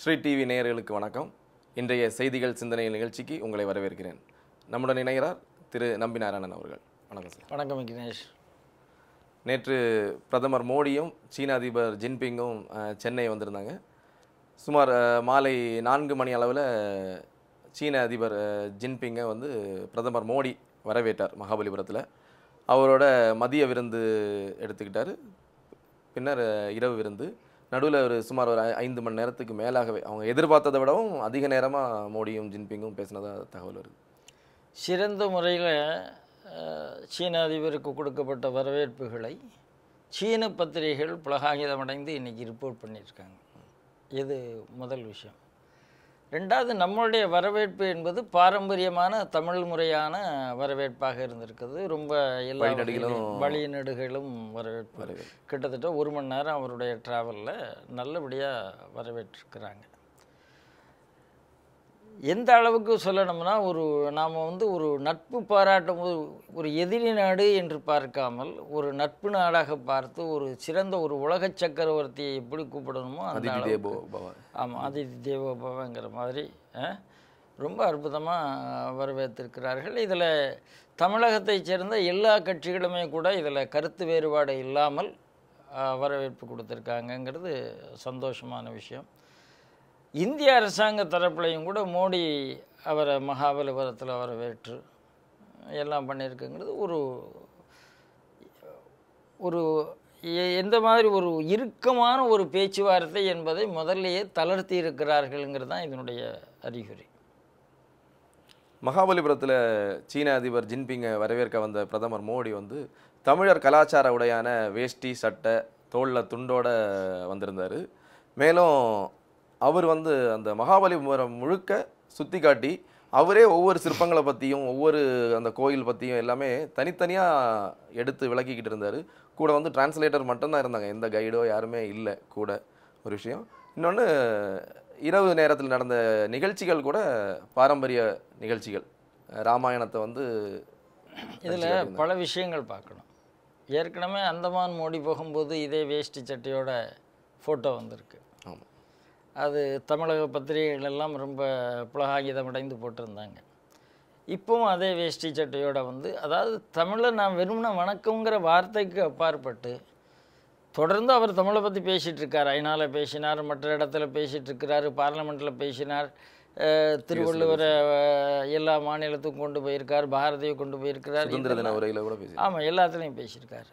Sri TV நேயர்களுக்கு வணக்கம் இன்றைய செய்திகள் சிந்தனை நிகழ்ச்சிக்கு உங்களை வரவேற்கிறேன் நம்முடன் இணைகிறார் திரு நம்பி நாராயணன் அவர்கள் வணக்கம் சார் வணக்கம் கினேஷ் நேற்று பிரதமர் மோடியும் சீன அதிபர் ஜின்பிங்கும் சென்னை வந்திருந்தாங்க சுமார் மாலை நான்கு மணி அளவில் சீன அதிபர் ஜின்பிங்கை வந்து பிரதமர் மோடி வரவேற்றார் மகாபலிபுரத்தில் அவரோட மதிய விருந்து எடுத்துக்கிட்டார் பின்னர் இரவு விருந்து நடுவில் ஒரு சுமார் ஒரு ஐந்து மணி நேரத்துக்கு மேலாகவே அவங்க எதிர்பார்த்ததை விடவும் அதிக நேரமாக மோடியும் ஜின்பிங்கும் பேசினதாக தகவல் வருது சிறந்த முறையில் சீன அதிபருக்கு கொடுக்கப்பட்ட வரவேற்புகளை சீன பத்திரிகைகள் புலகாகிதமடைந்து இன்றைக்கி ரிப்போர்ட் பண்ணியிருக்காங்க இது முதல் விஷயம் ரெண்டாவது நம்மளுடைய வரவேற்பு என்பது பாரம்பரியமான தமிழ் முறையான வரவேற்பாக இருந்திருக்குது ரொம்ப எல்லா நடுகளும் வரவேற்பு கிட்டத்தட்ட ஒரு மணி நேரம் அவருடைய ட்ராவலில் நல்லபடியாக வரவேற்றிருக்கிறாங்க எந்த அளவுக்கு சொல்லணும்னா ஒரு நாம் வந்து ஒரு நட்பு பாராட்டும் போது ஒரு எதிரி நாடு என்று பார்க்காமல் ஒரு நட்பு நாடாக பார்த்து ஒரு சிறந்த ஒரு உலக சக்கரவர்த்தியை எப்படி கூப்பிடணுமோ அந்த ஆமாம் அதிதி தேவோபவங்கிற மாதிரி ரொம்ப அற்புதமாக வரவேற்றிருக்கிறார்கள் இதில் தமிழகத்தைச் சேர்ந்த எல்லா கட்சிகளுமே கூட இதில் கருத்து வேறுபாடு இல்லாமல் வரவேற்பு கொடுத்துருக்காங்கங்கிறது சந்தோஷமான விஷயம் இந்திய அரசாங்க தரப்புலையும் கூட மோடி அவரை மகாபலிபுரத்தில் அவரை வேற்று எல்லாம் பண்ணியிருக்குங்கிறது ஒரு ஒரு எந்த மாதிரி ஒரு இறுக்கமான ஒரு பேச்சுவார்த்தை என்பதை முதல்லையே தளர்த்தி இருக்கிறார்கள்ங்கிறது தான் இதனுடைய அறிகுறி மகாபலிபுரத்தில் சீன அதிபர் ஜின்பிங்கை வரவேற்க வந்த பிரதமர் மோடி வந்து தமிழர் கலாச்சார உடையான வேஷ்டி சட்டை தோளில் துண்டோட வந்திருந்தார் மேலும் அவர் வந்து அந்த மகாபலிபுரம் முழுக்க சுற்றி காட்டி அவரே ஒவ்வொரு சிற்பங்களை பற்றியும் ஒவ்வொரு அந்த கோயில் பற்றியும் எல்லாமே தனித்தனியாக எடுத்து விளக்கிக்கிட்டு இருந்தார் கூட வந்து டிரான்ஸ்லேட்டர் மட்டும்தான் இருந்தாங்க எந்த கைடோ யாருமே இல்லை கூட ஒரு விஷயம் இன்னொன்று இரவு நேரத்தில் நடந்த நிகழ்ச்சிகள் கூட பாரம்பரிய நிகழ்ச்சிகள் ராமாயணத்தை வந்து இதில் பல விஷயங்கள் பார்க்கணும் ஏற்கனவே அந்தமான் மோடி போகும்போது இதே வேஷ்டி சட்டையோட ஃபோட்டோ வந்திருக்கு அது தமிழக பத்திரிகைகளெல்லாம் ரொம்ப புலகாகிதம் அடைந்து போட்டிருந்தாங்க இப்போவும் அதே வேஷ்டி சட்டையோடு வந்து அதாவது தமிழை நான் வெறும்னா வணக்கங்கிற வார்த்தைக்கு அப்பாற்பட்டு தொடர்ந்து அவர் தமிழை பற்றி பேசிகிட்டு இருக்கார் ஐநாவில் பேசினார் மற்ற இடத்துல பேசிகிட்டு இருக்கிறார் பார்லமெண்ட்டில் பேசினார் திருவள்ளுவரை எல்லா மாநிலத்துக்கும் கொண்டு போயிருக்கார் பாரதியை கொண்டு போயிருக்கிறார் ஆமாம் எல்லாத்துலேயும் பேசியிருக்காரு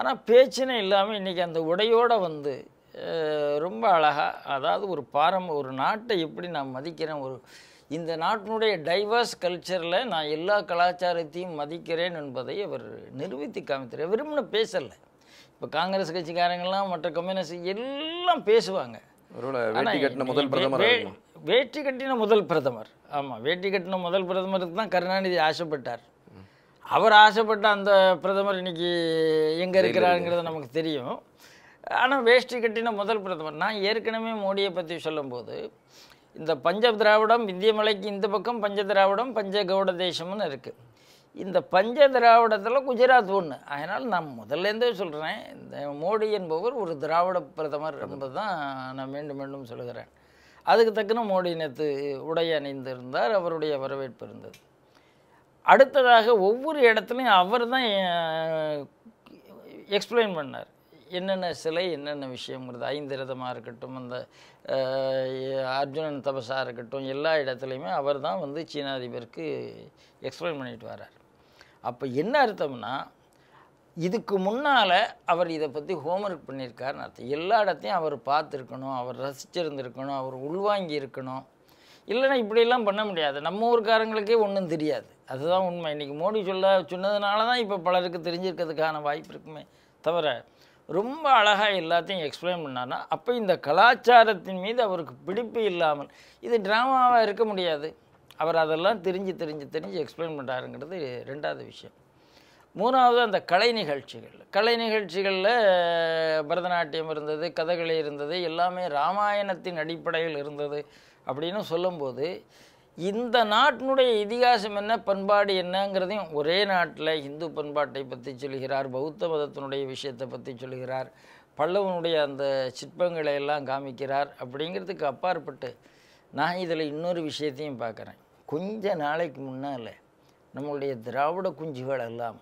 ஆனால் பேச்சுன்னு இல்லாமல் இன்றைக்கி அந்த உடையோடு வந்து ரொம்ப அழகாக அதாவது ஒரு பாரம் ஒரு நாட்டை எப்படி நான் மதிக்கிறேன் ஒரு இந்த நாட்டினுடைய டைவர்ஸ் கல்ச்சரில் நான் எல்லா கலாச்சாரத்தையும் மதிக்கிறேன் என்பதை அவர் நிரூபித்து காமித்தார் விரும்பின பேசலை இப்போ காங்கிரஸ் கட்சிக்காரங்கெல்லாம் மற்ற கம்யூனிஸ்ட் எல்லாம் பேசுவாங்க வேட்டி கட்டின முதல் பிரதமர் வேட்டி கட்டின முதல் பிரதமர் ஆமாம் வேட்டி கட்டின முதல் பிரதமருக்கு தான் கருணாநிதி ஆசைப்பட்டார் அவர் ஆசைப்பட்ட அந்த பிரதமர் இன்னைக்கு எங்கே இருக்கிறாருங்கிறது நமக்கு தெரியும் ஆனால் வேஷ்டி கட்டின முதல் பிரதமர் நான் ஏற்கனவே மோடியை பற்றி சொல்லும்போது இந்த பஞ்ச திராவிடம் மலைக்கு இந்த பக்கம் பஞ்ச திராவிடம் பஞ்ச கவுட தேசம்னு இருக்குது இந்த பஞ்ச திராவிடத்தில் குஜராத் ஒன்று அதனால் நான் முதல்லேருந்தே சொல்கிறேன் இந்த மோடி என்பவர் ஒரு திராவிட பிரதமர் என்பது தான் நான் மீண்டும் மீண்டும் சொல்கிறேன் அதுக்கு தக்கன மோடி நேற்று உடை அணிந்திருந்தார் அவருடைய வரவேற்பு இருந்தது அடுத்ததாக ஒவ்வொரு இடத்துலையும் அவர் தான் எக்ஸ்பிளைன் பண்ணார் என்னென்ன சிலை என்னென்ன விஷயங்கிறது ஐந்து ரதமாக இருக்கட்டும் அந்த அர்ஜுனன் தபசாக இருக்கட்டும் எல்லா இடத்துலையுமே அவர் தான் வந்து சீனாதிபருக்கு எக்ஸ்பிளைன் பண்ணிட்டு வரார் அப்போ என்ன அர்த்தம்னா இதுக்கு முன்னால் அவர் இதை பற்றி ஹோம்ஒர்க் பண்ணியிருக்காருன்னு அர்த்தம் எல்லா இடத்தையும் அவர் பார்த்துருக்கணும் அவர் ரசிச்சிருந்துருக்கணும் அவர் உள்வாங்கி இருக்கணும் இல்லைன்னா இப்படியெல்லாம் பண்ண முடியாது நம்ம ஊருக்காரங்களுக்கே ஒன்றும் தெரியாது அதுதான் உண்மை இன்றைக்கி மோடி சொல்ல சொன்னதுனால தான் இப்போ பலருக்கு தெரிஞ்சிருக்கிறதுக்கான வாய்ப்பு இருக்குமே தவிர ரொம்ப அழகாக எல்லாத்தையும் எக்ஸ்பிளைன் பண்ணார்னா அப்போ இந்த கலாச்சாரத்தின் மீது அவருக்கு பிடிப்பு இல்லாமல் இது ட்ராமாவாக இருக்க முடியாது அவர் அதெல்லாம் தெரிஞ்சு தெரிஞ்சு தெரிஞ்சு எக்ஸ்பிளைன் பண்ணுறாருங்கிறது ரெண்டாவது விஷயம் மூணாவது அந்த கலை நிகழ்ச்சிகள் கலை நிகழ்ச்சிகளில் பரதநாட்டியம் இருந்தது கதகளி இருந்தது எல்லாமே ராமாயணத்தின் அடிப்படையில் இருந்தது அப்படின்னு சொல்லும்போது இந்த நாட்டினுடைய இதிகாசம் என்ன பண்பாடு என்னங்கிறதையும் ஒரே நாட்டில் இந்து பண்பாட்டை பற்றி சொல்கிறார் பௌத்த மதத்தினுடைய விஷயத்தை பற்றி சொல்கிறார் பல்லவனுடைய அந்த சிற்பங்களை எல்லாம் காமிக்கிறார் அப்படிங்கிறதுக்கு அப்பாற்பட்டு நான் இதில் இன்னொரு விஷயத்தையும் பார்க்குறேன் கொஞ்ச நாளைக்கு முன்னால் நம்மளுடைய திராவிட குஞ்சுகள் எல்லாம்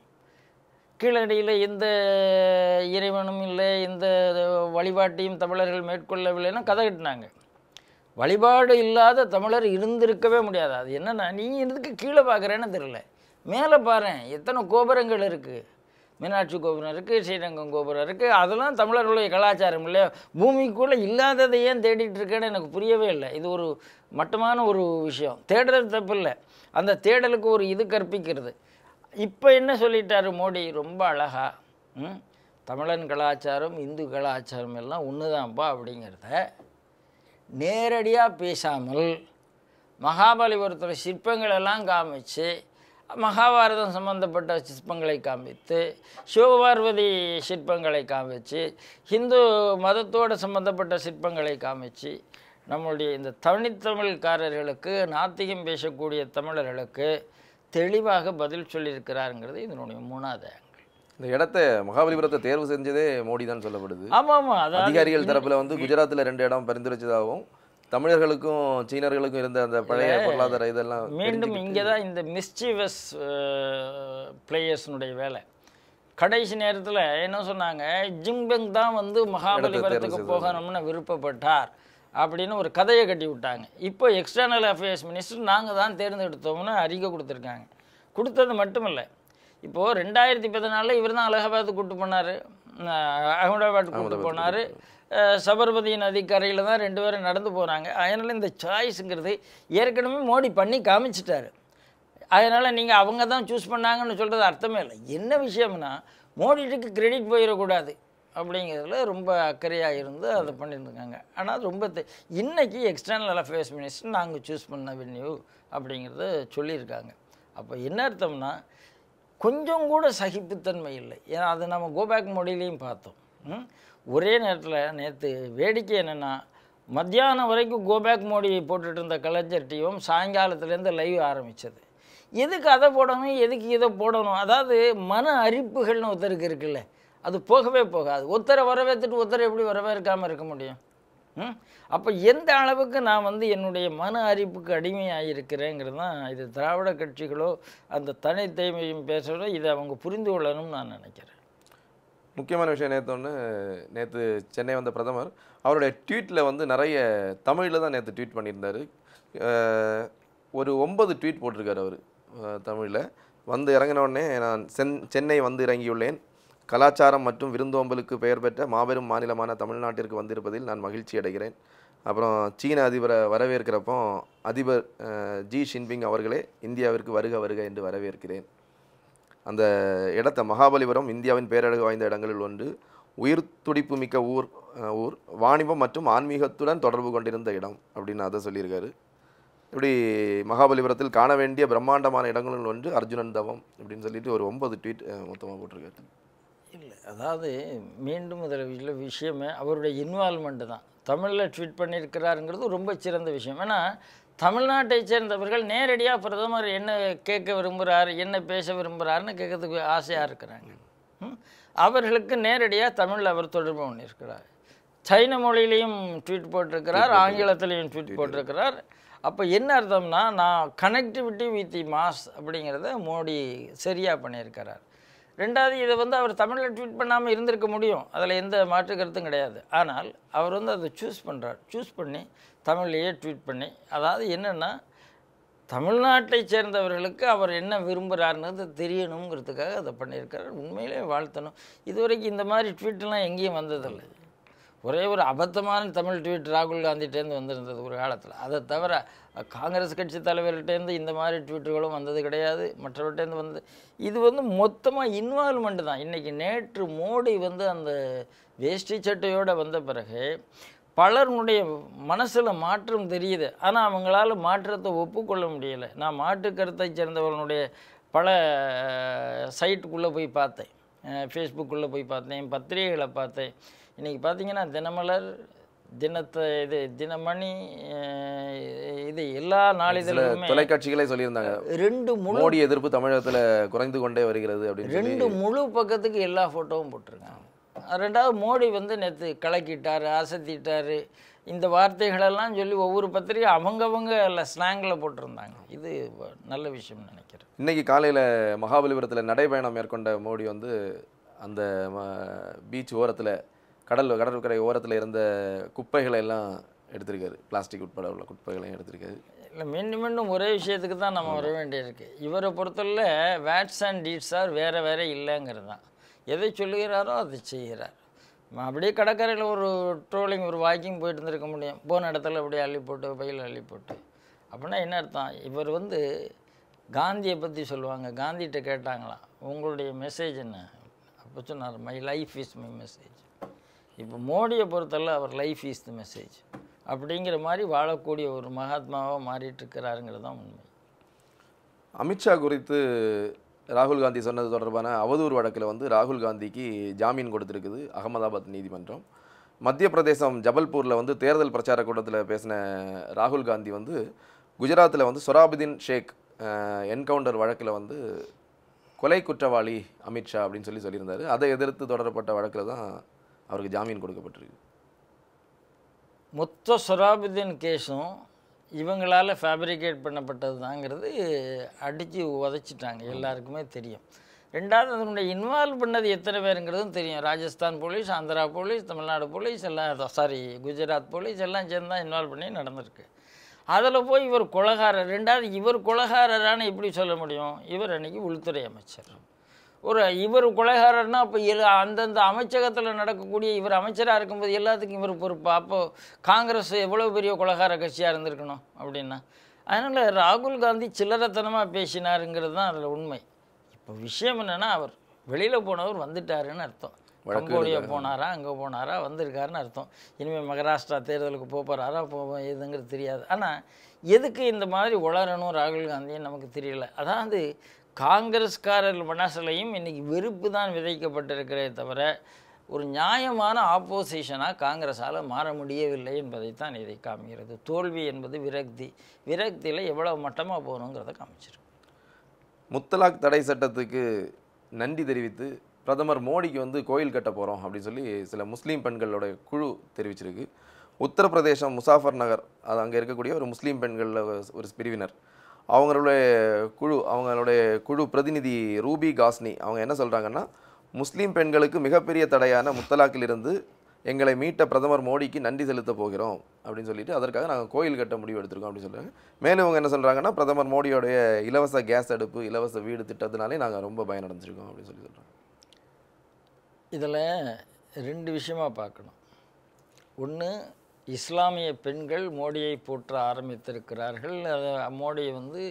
கீழடியில் எந்த இறைவனும் இல்லை எந்த வழிபாட்டையும் தமிழர்கள் மேற்கொள்ளவில்லைன்னா கதை கட்டினாங்க வழிபாடு இல்லாத தமிழர் இருந்திருக்கவே முடியாது அது என்னென்னா நீ இதுக்கு கீழே பார்க்குறேன்னு தெரில மேலே பாரு எத்தனை கோபுரங்கள் இருக்குது மீனாட்சி கோபுரம் இருக்குது ஸ்ரீரங்கம் கோபுரம் இருக்குது அதெல்லாம் தமிழர்களுடைய கலாச்சாரம் இல்லையா பூமிக்குள்ளே இல்லாததை ஏன் தேடிட்டு இருக்கேன்னு எனக்கு புரியவே இல்லை இது ஒரு மட்டமான ஒரு விஷயம் தேடுறது தப்பு இல்லை அந்த தேடலுக்கு ஒரு இது கற்பிக்கிறது இப்போ என்ன சொல்லிட்டாரு மோடி ரொம்ப அழகா தமிழன் கலாச்சாரம் இந்து கலாச்சாரம் எல்லாம் ஒன்று தான்ப்பா அப்படிங்கிறத நேரடியாக பேசாமல் மகாபலிபுரத்தில் சிற்பங்களெல்லாம் காமிச்சு மகாபாரதம் சம்பந்தப்பட்ட சிற்பங்களை காமித்து சிவபார்வதி சிற்பங்களை காமிச்சு ஹிந்து மதத்தோடு சம்பந்தப்பட்ட சிற்பங்களை காமிச்சு நம்முடைய இந்த தனித்தமிழ்காரர்களுக்கு நாத்திகம் பேசக்கூடிய தமிழர்களுக்கு தெளிவாக பதில் சொல்லியிருக்கிறாருங்கிறது இதனுடைய மூணாவது இந்த இடத்த மகாபலிபுரத்தை தேர்வு செஞ்சதே மோடி தான் சொல்லப்படுது ஆமாம் ஆமாம் அதிகாரிகள் தரப்பில் வந்து குஜராத்தில் ரெண்டு இடம் பரிந்துரைச்சதாகவும் தமிழர்களுக்கும் சீனர்களுக்கும் இருந்த அந்த பழைய பொருளாதார இதெல்லாம் மீண்டும் இங்கே தான் இந்த மிஸ்டிவஸ் பிளேயர்ஸினுடைய வேலை கடைசி நேரத்தில் என்ன சொன்னாங்க ஜிம்பெங் தான் வந்து மகாபலிபுரத்துக்கு போகணும்னு விருப்பப்பட்டார் அப்படின்னு ஒரு கதையை கட்டி விட்டாங்க இப்போ எக்ஸ்டர்னல் அஃபேர்ஸ் மினிஸ்டர் நாங்கள் தான் தேர்ந்தெடுத்தோம்னு அறிக்கை கொடுத்துருக்காங்க கொடுத்தது மட்டும் இல்லை இப்போது ரெண்டாயிரத்தி பதினாலில் இவர் தான் அலகாபாத்துக்கு கூட்டு போனார் அகமதாபாத் கூட்டு போனார் சபர்மதி நதிக்கரையில் தான் ரெண்டு பேரும் நடந்து போகிறாங்க அதனால் இந்த சாய்ஸுங்கிறது ஏற்கனவே மோடி பண்ணி காமிச்சிட்டாரு அதனால் நீங்கள் அவங்க தான் சூஸ் பண்ணாங்கன்னு சொல்கிறது அர்த்தமே இல்லை என்ன விஷயம்னா மோடிட்டுக்கு கிரெடிட் போயிடக்கூடாது அப்படிங்கிறதுல ரொம்ப அக்கறையாக இருந்து அதை பண்ணியிருந்துக்காங்க ஆனால் ரொம்ப இன்றைக்கி எக்ஸ்டர்னல் அஃபேர்ஸ் மினிஸ்டர் நாங்கள் சூஸ் பண்ண வென்யூ அப்படிங்கிறத சொல்லியிருக்காங்க அப்போ என்ன அர்த்தம்னா கொஞ்சம் கூட சகிப்புத்தன்மை இல்லை ஏன்னா அது நம்ம கோபேக் மொழியிலையும் பார்த்தோம் ஒரே நேரத்தில் நேற்று வேடிக்கை என்னென்னா மத்தியானம் வரைக்கும் கோபேக் மோடியை போட்டுட்டு இருந்த கலைஞர் டிவம் சாயங்காலத்துலேருந்து லைவ் ஆரம்பித்தது எதுக்கு அதை போடணும் எதுக்கு இதை போடணும் அதாவது மன அரிப்புகள்னு ஒருத்தருக்கு இருக்குல்ல அது போகவே போகாது ஒருத்தரை வரவேற்றுட்டு ஒருத்தரை எப்படி வரவேற்காமல் இருக்க முடியும் அப்போ எந்த அளவுக்கு நான் வந்து என்னுடைய மன அறிவுக்கு அடிமையாகிருக்கிறேங்கிறது தான் இது திராவிட கட்சிகளோ அந்த தனித்தன்மையும் பேசுகிறதோ இதை அவங்க புரிந்து கொள்ளணும்னு நான் நினைக்கிறேன் முக்கியமான விஷயம் நேற்று ஒன்று நேற்று சென்னை வந்த பிரதமர் அவருடைய ட்வீட்டில் வந்து நிறைய தமிழில் தான் நேற்று ட்வீட் பண்ணியிருந்தார் ஒரு ஒன்பது ட்வீட் போட்டிருக்கார் அவர் தமிழில் வந்து இறங்கினோடனே நான் சென் சென்னை வந்து இறங்கியுள்ளேன் கலாச்சாரம் மற்றும் விருந்தோம்பலுக்கு பெயர் பெற்ற மாபெரும் மாநிலமான தமிழ்நாட்டிற்கு வந்திருப்பதில் நான் மகிழ்ச்சி அடைகிறேன் அப்புறம் சீன அதிபரை வரவேற்கிறப்போ அதிபர் ஜி ஷின்பிங் அவர்களே இந்தியாவிற்கு வருக வருக என்று வரவேற்கிறேன் அந்த இடத்த மகாபலிபுரம் இந்தியாவின் பேரழகு வாய்ந்த இடங்களில் ஒன்று உயிர் துடிப்பு மிக்க ஊர் ஊர் வாணிபம் மற்றும் ஆன்மீகத்துடன் தொடர்பு கொண்டிருந்த இடம் அப்படின்னு அதை சொல்லியிருக்காரு இப்படி மகாபலிபுரத்தில் காண வேண்டிய பிரம்மாண்டமான இடங்களில் ஒன்று அர்ஜுனன் தவம் அப்படின்னு சொல்லிட்டு ஒரு ஒன்பது ட்வீட் மொத்தமாக போட்டிருக்காரு அதாவது மீண்டும் இதில் விஷயமே அவருடைய இன்வால்மெண்ட்டு தான் தமிழில் ட்வீட் பண்ணியிருக்கிறாருங்கிறது ரொம்ப சிறந்த விஷயம் ஏன்னா தமிழ்நாட்டை சேர்ந்தவர்கள் நேரடியாக பிரதமர் என்ன கேட்க விரும்புகிறார் என்ன பேச விரும்புகிறாருன்னு கேட்கறதுக்கு ஆசையாக இருக்கிறாங்க அவர்களுக்கு நேரடியாக தமிழில் அவர் தொடர்பு பண்ணியிருக்கிறார் சைன மொழியிலையும் ட்வீட் போட்டிருக்கிறார் ஆங்கிலத்திலையும் ட்வீட் போட்டிருக்கிறார் அப்போ என்ன அர்த்தம்னா நான் கனெக்டிவிட்டி வித் தி மாஸ் அப்படிங்கிறத மோடி சரியாக பண்ணியிருக்கிறார் ரெண்டாவது இதை வந்து அவர் தமிழில் ட்வீட் பண்ணாமல் இருந்திருக்க முடியும் அதில் எந்த மாற்று கருத்தும் கிடையாது ஆனால் அவர் வந்து அதை சூஸ் பண்ணுறார் சூஸ் பண்ணி தமிழ்லேயே ட்வீட் பண்ணி அதாவது என்னென்னா தமிழ்நாட்டை சேர்ந்தவர்களுக்கு அவர் என்ன விரும்புகிறாருன்றது தெரியணுங்கிறதுக்காக அதை பண்ணியிருக்கிறார் உண்மையிலே வாழ்த்தணும் இதுவரைக்கும் இந்த மாதிரி ட்வீட்லாம் எங்கேயும் வந்ததில்லை ஒரே ஒரு அபத்தமான தமிழ் ட்வீட் ராகுல் காந்திகிட்டேருந்து வந்திருந்தது ஒரு காலத்தில் அதை தவிர காங்கிரஸ் கட்சி தலைவர்கிட்டேருந்து இந்த மாதிரி ட்வீட்டுகளும் வந்தது கிடையாது மற்றவர்கிட்டேருந்து வந்தது இது வந்து மொத்தமாக இன்வால்மெண்ட் தான் இன்றைக்கி நேற்று மோடி வந்து அந்த வேஷ்டி சட்டையோடு வந்த பிறகு பலருடைய மனசில் மாற்றம் தெரியுது ஆனால் அவங்களால மாற்றத்தை ஒப்புக்கொள்ள முடியலை நான் மாற்று கருத்தை சேர்ந்தவர்களுடைய பல சைட்டுக்குள்ளே போய் பார்த்தேன் ஃபேஸ்புக்குள்ளே போய் பார்த்தேன் பத்திரிகைகளை பார்த்தேன் இன்றைக்கி பார்த்திங்கன்னா தினமலர் தினத்தை இது தினமணி இது எல்லா நாளிதழுமே தொலைக்காட்சிகளே சொல்லியிருந்தாங்க ரெண்டு முழு மோடி எதிர்ப்பு தமிழகத்தில் குறைந்து கொண்டே வருகிறது அப்படின்னு ரெண்டு முழு பக்கத்துக்கு எல்லா ஃபோட்டோவும் போட்டிருக்காங்க ரெண்டாவது மோடி வந்து நேற்று கலக்கிட்டார் அசத்திட்டார் இந்த வார்த்தைகளெல்லாம் சொல்லி ஒவ்வொரு பத்திரிகையும் அவங்கவங்க இல்லை ஸ்லாங்கில் போட்டிருந்தாங்க இது நல்ல விஷயம் நினைக்கிறேன் இன்றைக்கி காலையில் மகாபலிபுரத்தில் நடைபயணம் மேற்கொண்ட மோடி வந்து அந்த பீச் ஓரத்தில் கடல் கடற்கரை ஓரத்தில் இருந்த குப்பைகளை எல்லாம் எடுத்திருக்காரு பிளாஸ்டிக் உட்பட உள்ள குப்பைகளையும் எடுத்திருக்காரு இல்லை மீண்டும் மீண்டும் ஒரே விஷயத்துக்கு தான் நம்ம வர வேண்டியிருக்கு இவரை பொறுத்தவரை வேட்ஸ் அண்ட் டீட்ஸ் ஆர் வேறு வேறு இல்லைங்கிறது தான் எதை சொல்லுகிறாரோ அதை செய்கிறார் அப்படியே கடற்கரையில் ஒரு ட்ரோலிங் ஒரு வாக்கிங் போயிட்டு இருந்திருக்க முடியும் போன இடத்துல அப்படியே அள்ளி போட்டு பையில் அள்ளி போட்டு அப்படின்னா என்ன அர்த்தம் இவர் வந்து காந்தியை பற்றி சொல்லுவாங்க காந்திகிட்ட கேட்டாங்களாம் உங்களுடைய மெசேஜ் என்ன அப்போ சொன்னார் my life is my message இப்போ மோடியை பொறுத்தல அவர் லைஃப் இஸ் தி மெசேஜ் அப்படிங்கிற மாதிரி வாழக்கூடிய ஒரு மகாத்மாவாக மாறிட்டுருக்கிறாருங்கிறது தான் உண்மை அமித்ஷா குறித்து ராகுல் காந்தி சொன்னது தொடர்பான அவதூறு வழக்கில் வந்து ராகுல் காந்திக்கு ஜாமீன் கொடுத்துருக்குது அகமதாபாத் நீதிமன்றம் மத்திய பிரதேசம் ஜபல்பூரில் வந்து தேர்தல் பிரச்சார கூட்டத்தில் பேசின ராகுல் காந்தி வந்து குஜராத்தில் வந்து சொராபுதீன் ஷேக் என்கவுண்டர் வழக்கில் வந்து கொலை குற்றவாளி அமித்ஷா அப்படின்னு சொல்லி சொல்லியிருந்தார் அதை எதிர்த்து தொடரப்பட்ட வழக்கில் தான் அவருக்கு ஜாமீன் கொடுக்கப்பட்டிருக்கு மொத்த சொராபுதீன் கேஸும் இவங்களால் ஃபேப்ரிகேட் பண்ணப்பட்டது தாங்கிறது அடித்து உதச்சிட்டாங்க எல்லாருக்குமே தெரியும் ரெண்டாவது அதனுடைய இன்வால்வ் பண்ணது எத்தனை பேருங்கிறதும் தெரியும் Rajasthan police Andhra police Tamil Nadu police எல்லாம் சாரி குஜராத் போலீஸ் எல்லாம் சேர்ந்து தான் இன்வால்வ் பண்ணி நடந்திருக்கு அதில் போய் இவர் குலகாரர் ரெண்டாவது இவர் குலகாரரான எப்படி சொல்ல முடியும் இவர் அன்றைக்கி உள்துறை அமைச்சர் ஒரு இவர் கொலைகாரர்னா அப்போ அந்தந்த அமைச்சகத்தில் நடக்கக்கூடிய இவர் அமைச்சராக இருக்கும்போது எல்லாத்துக்கும் இவர் பொறுப்பா அப்போது காங்கிரஸ் எவ்வளோ பெரிய கொலகார கட்சியாக இருந்திருக்கணும் அப்படின்னா அதனால் ராகுல் காந்தி சில்லறத்தனமாக பேசினாருங்கிறது தான் அதில் உண்மை இப்போ விஷயம் என்னென்னா அவர் வெளியில் போனவர் வந்துட்டாருன்னு அர்த்தம் கம்போடியா போனாரா அங்கே போனாரா வந்திருக்காருன்னு அர்த்தம் இனிமேல் மகாராஷ்டிரா தேர்தலுக்கு போகிறாரா போவோம் எதுங்கிறது தெரியாது ஆனால் எதுக்கு இந்த மாதிரி உளரணும் ராகுல் காந்தின்னு நமக்கு தெரியல அதாவது காங்கிரஸ்காரர்கள் மனசுலையும் இன்றைக்கி வெறுப்பு தான் விதைக்கப்பட்டிருக்கிறதே தவிர ஒரு நியாயமான ஆப்போசிஷனாக காங்கிரஸால் மாற முடியவில்லை என்பதைத்தான் இதை காமிக்கிறது தோல்வி என்பது விரக்தி விரக்தியில் எவ்வளோ மட்டமாக போகணுங்கிறத காமிச்சிருக்கு முத்தலாக் தடை சட்டத்துக்கு நன்றி தெரிவித்து பிரதமர் மோடிக்கு வந்து கோயில் கட்ட போகிறோம் அப்படின்னு சொல்லி சில முஸ்லீம் பெண்களோட குழு தெரிவிச்சிருக்கு உத்தரப்பிரதேசம் முசாஃபர் நகர் அது அங்கே இருக்கக்கூடிய ஒரு முஸ்லீம் பெண்களில் ஒரு பிரிவினர் அவங்களுடைய குழு அவங்களுடைய குழு பிரதிநிதி ரூபி காஸ்னி அவங்க என்ன சொல்கிறாங்கன்னா முஸ்லீம் பெண்களுக்கு மிகப்பெரிய தடையான முத்தலாக்கிலிருந்து எங்களை மீட்ட பிரதமர் மோடிக்கு நன்றி செலுத்த போகிறோம் அப்படின்னு சொல்லிட்டு அதற்காக நாங்கள் கோயில் கட்ட முடிவு எடுத்திருக்கோம் அப்படின்னு சொல்கிறாங்க மேலும் இவங்க என்ன சொல்கிறாங்கன்னா பிரதமர் மோடியோடைய இலவச கேஸ் அடுப்பு இலவச வீடு திட்டத்தினாலே நாங்கள் ரொம்ப பயனடைஞ்சிருக்கோம் அப்படின்னு சொல்லி சொல்கிறோம் இதில் ரெண்டு விஷயமாக பார்க்கணும் ஒன்று இஸ்லாமிய பெண்கள் மோடியை போற்ற ஆரம்பித்திருக்கிறார்கள் மோடி வந்து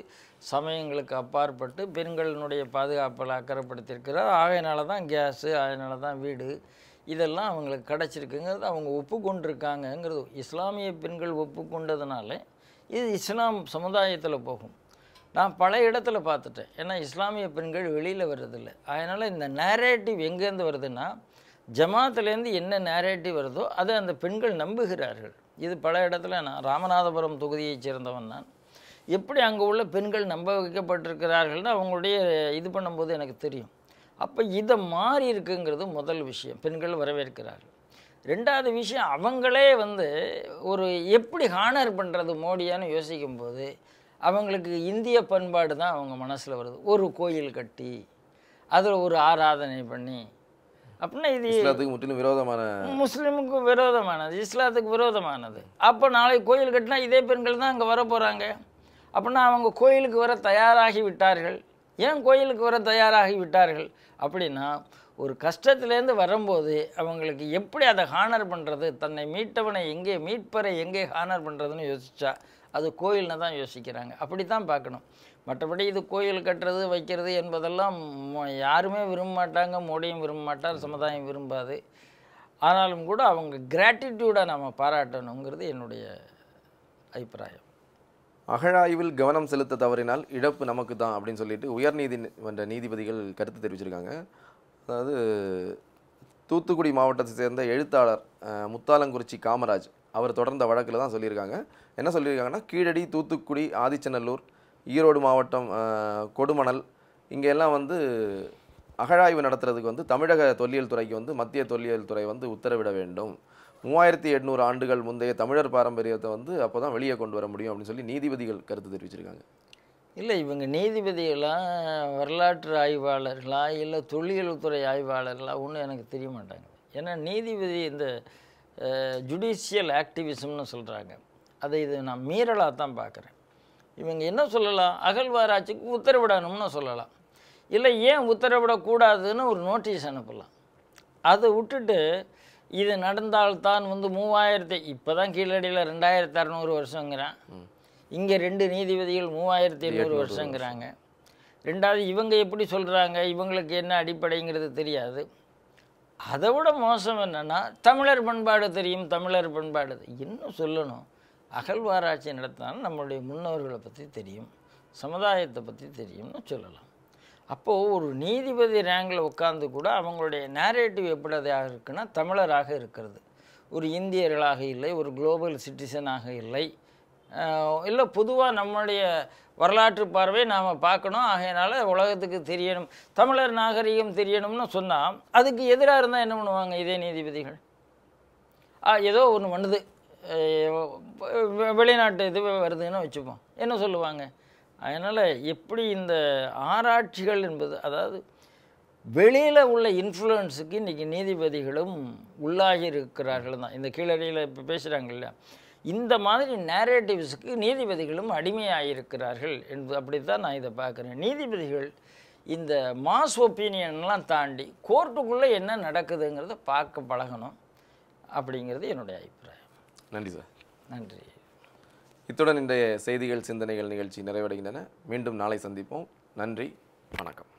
சமயங்களுக்கு அப்பாற்பட்டு பெண்களினுடைய பாதுகாப்பில் அக்கறைப்படுத்தியிருக்கிறார் ஆகையினால தான் கேஸு அதனால தான் வீடு இதெல்லாம் அவங்களுக்கு கிடச்சிருக்குங்கிறது அவங்க ஒப்புக்கொண்டிருக்காங்கங்கிறது இஸ்லாமிய பெண்கள் ஒப்புக்கொண்டதுனால இது இஸ்லாம் சமுதாயத்தில் போகும் நான் பல இடத்துல பார்த்துட்டேன் ஏன்னா இஸ்லாமிய பெண்கள் வெளியில் வர்றதில்லை அதனால் இந்த நேரேட்டிவ் எங்கேருந்து வருதுன்னா ஜமாத்துலேருந்து என்ன நேரேட்டிவ் வருதோ அதை அந்த பெண்கள் நம்புகிறார்கள் இது பல இடத்துல நான் ராமநாதபுரம் தொகுதியைச் சேர்ந்தவன் நான் எப்படி அங்கே உள்ள பெண்கள் நம்ப வைக்கப்பட்டிருக்கிறார்கள்னு அவங்களுடைய இது பண்ணும்போது எனக்கு தெரியும் அப்போ இதை மாறி இருக்குங்கிறது முதல் விஷயம் பெண்கள் வரவேற்கிறார்கள் ரெண்டாவது விஷயம் அவங்களே வந்து ஒரு எப்படி ஹானர் பண்ணுறது மோடியான்னு யோசிக்கும்போது அவங்களுக்கு இந்திய பண்பாடு தான் அவங்க மனசில் வருது ஒரு கோயில் கட்டி அதில் ஒரு ஆராதனை பண்ணி அப்படின்னா இது இஸ்லாத்துக்கு முற்றிலும் விரோதமான முஸ்லீமுக்கு விரோதமானது இஸ்லாத்துக்கு விரோதமானது அப்போ நாளைக்கு கோயில் கட்டினா இதே பெண்கள் தான் அங்கே வரப்போகிறாங்க போகிறாங்க அப்படின்னா அவங்க கோயிலுக்கு வர தயாராகி விட்டார்கள் ஏன் கோயிலுக்கு வர தயாராகி விட்டார்கள் அப்படின்னா ஒரு கஷ்டத்துலேருந்து வரும்போது அவங்களுக்கு எப்படி அதை ஹானர் பண்ணுறது தன்னை மீட்டவனை எங்கே மீட்பரை எங்கே ஹானர் பண்ணுறதுன்னு யோசித்தா அது கோயில்னு தான் யோசிக்கிறாங்க அப்படி தான் பார்க்கணும் மற்றபடி இது கோயில் கட்டுறது வைக்கிறது என்பதெல்லாம் யாருமே விரும்ப மாட்டாங்க மோடியும் விரும்ப மாட்டார் சமுதாயம் விரும்பாது ஆனாலும் கூட அவங்க கிராட்டிடியூடை நாம் பாராட்டணுங்கிறது என்னுடைய அபிப்பிராயம் அகழாய்வில் கவனம் செலுத்த தவறினால் இழப்பு நமக்கு தான் அப்படின்னு சொல்லிட்டு உயர்நீதிமன்ற நீதிபதிகள் கருத்து தெரிவிச்சிருக்காங்க அதாவது தூத்துக்குடி மாவட்டத்தை சேர்ந்த எழுத்தாளர் முத்தாலங்குறிச்சி காமராஜ் அவர் தொடர்ந்த வழக்கில் தான் சொல்லியிருக்காங்க என்ன சொல்லியிருக்காங்கன்னா கீழடி தூத்துக்குடி ஆதிச்சநல்லூர் ஈரோடு மாவட்டம் கொடுமணல் இங்கெல்லாம் வந்து அகழாய்வு நடத்துறதுக்கு வந்து தமிழக தொல்லியல் துறைக்கு வந்து மத்திய தொல்லியல் துறை வந்து உத்தரவிட வேண்டும் மூவாயிரத்தி எட்நூறு ஆண்டுகள் முந்தைய தமிழர் பாரம்பரியத்தை வந்து அப்போ தான் வெளியே கொண்டு வர முடியும் அப்படின்னு சொல்லி நீதிபதிகள் கருத்து தெரிவிச்சிருக்காங்க இல்லை இவங்க நீதிபதிகளாக வரலாற்று ஆய்வாளர்களா இல்லை தொழில்துறை ஆய்வாளர்களா ஒன்றும் எனக்கு தெரிய மாட்டாங்க ஏன்னா நீதிபதி இந்த ஜுடிஷியல் ஆக்டிவிசம்னு சொல்கிறாங்க அதை இது நான் மீறலாக தான் பார்க்குறேன் இவங்க என்ன சொல்லலாம் அகழ்வாராய்ச்சிக்கு உத்தரவிடணும்னு சொல்லலாம் இல்லை ஏன் உத்தரவிடக்கூடாதுன்னு ஒரு நோட்டீஸ் அனுப்பலாம் அதை விட்டுட்டு இது நடந்தால்தான் வந்து மூவாயிரத்தி இப்போ தான் கீழடியில் ரெண்டாயிரத்தி அறநூறு வருஷங்கிறான் இங்கே ரெண்டு நீதிபதிகள் மூவாயிரத்தி எழுநூறு வருஷங்கிறாங்க ரெண்டாவது இவங்க எப்படி சொல்கிறாங்க இவங்களுக்கு என்ன அடிப்படைங்கிறது தெரியாது அதை விட மோசம் என்னென்னா தமிழர் பண்பாடு தெரியும் தமிழர் பண்பாடு இன்னும் சொல்லணும் அகழ்வாராய்ச்சி நடத்தினாலும் நம்மளுடைய முன்னோர்களை பற்றி தெரியும் சமுதாயத்தை பற்றி தெரியும்னு சொல்லலாம் அப்போது ஒரு நீதிபதி ரேங்கில் உட்காந்து கூட அவங்களுடைய நேரேட்டிவ் எப்படியாக இருக்குன்னா தமிழராக இருக்கிறது ஒரு இந்தியர்களாக இல்லை ஒரு குளோபல் சிட்டிசனாக இல்லை இல்லை பொதுவாக நம்மளுடைய வரலாற்று பார்வை நாம் பார்க்கணும் ஆகையினால உலகத்துக்கு தெரியணும் தமிழர் நாகரிகம் தெரியணும்னு சொன்னால் அதுக்கு எதிராக இருந்தால் என்ன பண்ணுவாங்க இதே நீதிபதிகள் ஏதோ ஒன்று பண்ணுது வெளிநாட்டு இது வருதுன்னு வச்சுப்போம் என்ன சொல்லுவாங்க அதனால் எப்படி இந்த ஆராய்ச்சிகள் என்பது அதாவது வெளியில் உள்ள இன்ஃப்ளூயன்ஸுக்கு இன்றைக்கி நீதிபதிகளும் உள்ளாகி இருக்கிறார்கள் தான் இந்த கீழடியில் இப்போ பேசுகிறாங்க இல்லையா இந்த மாதிரி நேரேட்டிவ்ஸுக்கு நீதிபதிகளும் அடிமையாயிருக்கிறார்கள் என்பது அப்படி தான் நான் இதை பார்க்குறேன் நீதிபதிகள் இந்த மாஸ் ஒப்பீனியன்லாம் தாண்டி கோர்ட்டுக்குள்ளே என்ன நடக்குதுங்கிறத பார்க்க பழகணும் அப்படிங்கிறது என்னுடைய அபிப்பிராயம் நன்றி சார் நன்றி இத்துடன் இன்றைய செய்திகள் சிந்தனைகள் நிகழ்ச்சி நிறைவடைகின்றன மீண்டும் நாளை சந்திப்போம் நன்றி வணக்கம்